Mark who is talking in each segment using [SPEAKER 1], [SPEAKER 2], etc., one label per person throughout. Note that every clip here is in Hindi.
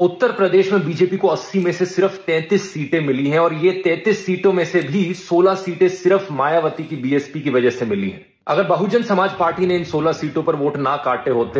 [SPEAKER 1] उत्तर प्रदेश में बीजेपी को 80 में से सिर्फ 33 सीटें मिली हैं और ये 33 सीटों में से भी 16 सीटें सिर्फ मायावती की बीएसपी की वजह से मिली हैं अगर बहुजन समाज पार्टी ने इन 16 सीटों पर वोट ना काटे होते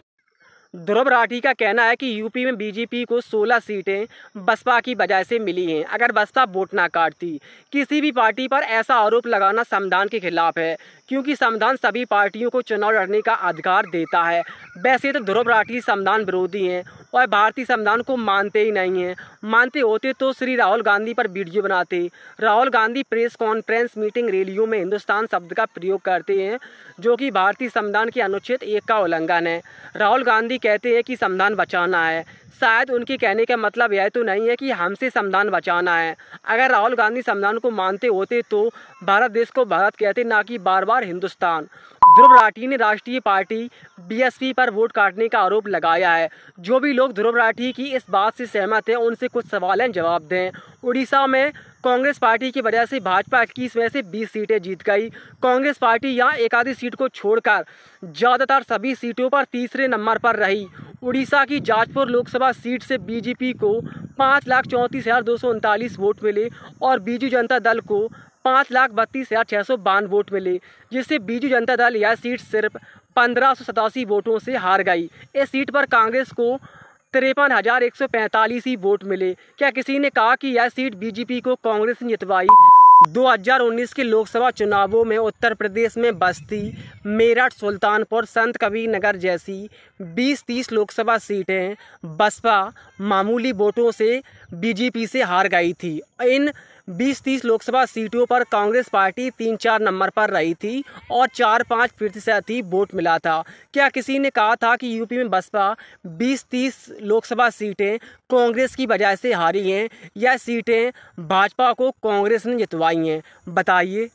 [SPEAKER 1] ध्रुव राठी का कहना है कि यूपी में बीजेपी को 16 सीटें बसपा की वजह से मिली हैं अगर बसपा वोट ना काटती किसी भी पार्टी पर ऐसा आरोप लगाना संविधान के खिलाफ है क्योंकि संविधान सभी पार्टियों को चुनाव लड़ने का अधिकार देता है वैसे तो ध्रुव राठी संविधान विरोधी हैं और भारतीय संविधान को मानते ही नहीं हैं मानते होते तो श्री राहुल गांधी पर वीडियो बनाते Rahul Gandhi press conference meeting रैलियों में हिंदुस्तान शब्द का प्रयोग करते हैं जो कि भारतीय संविधान के अनुच्छेद एक का उल्लंघन है राहुल गांधी कहते हैं कि संविधान बचाना है शायद उनके कहने का मतलब यह तो नहीं है कि हमसे संविधान बचाना है अगर राहुल गांधी संविधान को मानते होते तो भारत देश को भारत कहते ना कि बार बार हिंदुस्तान ध्रुव राठी ने राष्ट्रीय पार्टी बीएसपी पर वोट काटने का आरोप लगाया है जो भी लोग ध्रुव राठी की इस बात से सहमत हैं उनसे कुछ सवाल हैं जवाब दें उड़ीसा में कांग्रेस पार्टी की वजह से भाजपा इक्कीस में से 20 सीटें जीत गई कांग्रेस पार्टी यहाँ एक आधी सीट को छोड़कर ज़्यादातर सभी सीटों पर तीसरे नंबर पर रही उड़ीसा की जाजपुर लोकसभा सीट से बीजेपी को पाँच लाख चौंतीस हज़ार दो सौ उनतालीस वोट मिले और बीजू जनता दल को पाँच लाख बत्तीस हज़ार छः सौ बान वोट मिले जिससे बीजू जनता दल यह सीट सिर्फ पंद्रह सौ सतासी वोटों से हार गई इस सीट पर कांग्रेस को तिरपन हजार एक सौ पैंतालीस ही वोट मिले क्या किसी ने कहा कि यह सीट बीजेपी को कांग्रेस ने जितवाई 2019 के लोकसभा चुनावों में उत्तर प्रदेश में बस्ती मेरठ सुल्तानपुर संत कबीर नगर जैसी 20-30 लोकसभा सीटें बसपा मामूली वोटों से बीजेपी से हार गई थी इन बीस तीस लोकसभा सीटों पर कांग्रेस पार्टी तीन चार नंबर पर रही थी और चार पाँच प्रतिशत ही वोट मिला था क्या किसी ने कहा था कि यूपी में बसपा बीस तीस लोकसभा सीटें कांग्रेस की वजह से हारी हैं या सीटें भाजपा को कांग्रेस ने जितवाई हैं बताइए